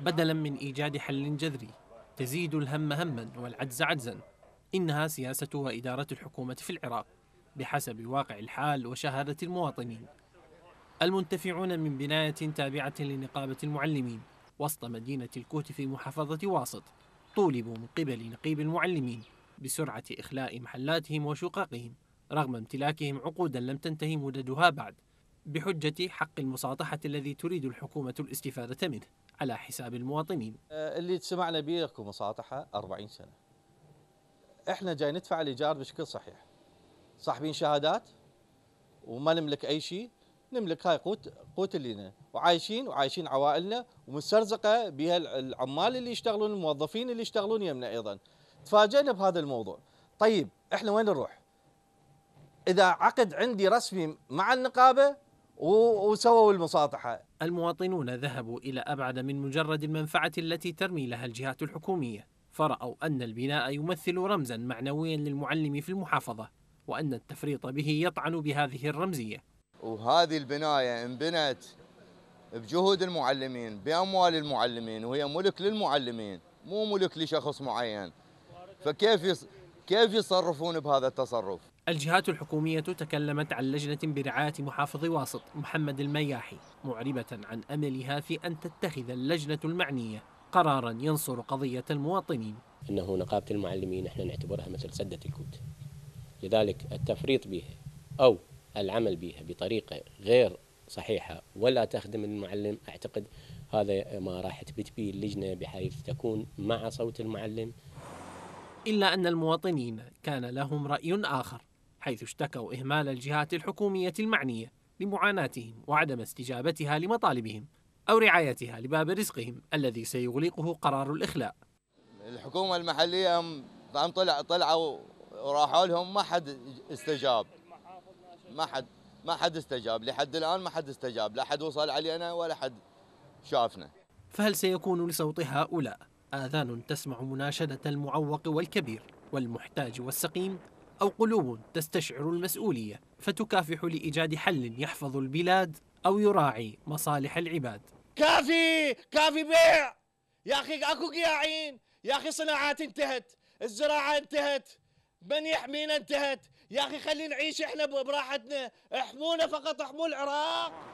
بدلا من إيجاد حل جذري تزيد الهم هما والعجز عجزا إنها سياسة وإدارة الحكومة في العراق بحسب واقع الحال وشهادة المواطنين المنتفعون من بناية تابعة لنقابة المعلمين وسط مدينة الكوت في محافظة واسط طولبوا من قبل نقيب المعلمين بسرعة إخلاء محلاتهم وشقاقهم رغم امتلاكهم عقودا لم تنتهي مددها بعد بحجة حق المصاطحة الذي تريد الحكومة الاستفادة منه على حساب المواطنين آه، اللي سمعنا به اكو مصاطحة 40 سنة احنا جاي ندفع الإيجار بشكل صحيح صاحبين شهادات وما نملك أي شيء نملك هاي قوت قوت لنا وعايشين وعايشين عوائلنا ومسترزقه بها العمال اللي يشتغلون الموظفين اللي يشتغلون يمنا ايضا تفاجئنا بهذا الموضوع طيب احنا وين نروح اذا عقد عندي رسمي مع النقابه وسووا المساطحة المواطنون ذهبوا إلى أبعد من مجرد المنفعة التي ترمي لها الجهات الحكومية فرأوا أن البناء يمثل رمزا معنويا للمعلم في المحافظة وأن التفريط به يطعن بهذه الرمزية وهذه البناية انبنت بجهود المعلمين بأموال المعلمين وهي ملك للمعلمين مو ملك لشخص معين فكيف كيف يتصرفون بهذا التصرف الجهات الحكومية تكلمت عن لجنة برعاية محافظ واسط محمد المياحي معربة عن أملها في أن تتخذ اللجنة المعنية قرارا ينصر قضية المواطنين أنه نقابة المعلمين احنا نعتبرها مثل سدة الكوت لذلك التفريط بها أو العمل بها بطريقة غير صحيحة ولا تخدم المعلم أعتقد هذا ما راح تبت به اللجنة بحيث تكون مع صوت المعلم إلا أن المواطنين كان لهم رأي آخر حيث اشتكوا إهمال الجهات الحكومية المعنية لمعاناتهم وعدم استجابتها لمطالبهم أو رعايتها لباب رزقهم الذي سيغلقه قرار الإخلاء الحكومة المحلية هم طلع طلعوا وراحوا لهم ما حد استجاب ما حد ما حد استجاب لحد الآن ما حد استجاب لا حد وصل علينا ولا حد شافنا فهل سيكون لصوت هؤلاء آذان تسمع مناشدة المعوق والكبير والمحتاج والسقيم أو قلوب تستشعر المسؤولية فتكافح لإيجاد حل يحفظ البلاد أو يراعي مصالح العباد كافي كافي بيع يا أخي أكو قياعين يا أخي صناعات انتهت الزراعة انتهت من يحمينا انتهت يا أخي خلينا نعيش إحنا براحتنا احمونا فقط احموا العراق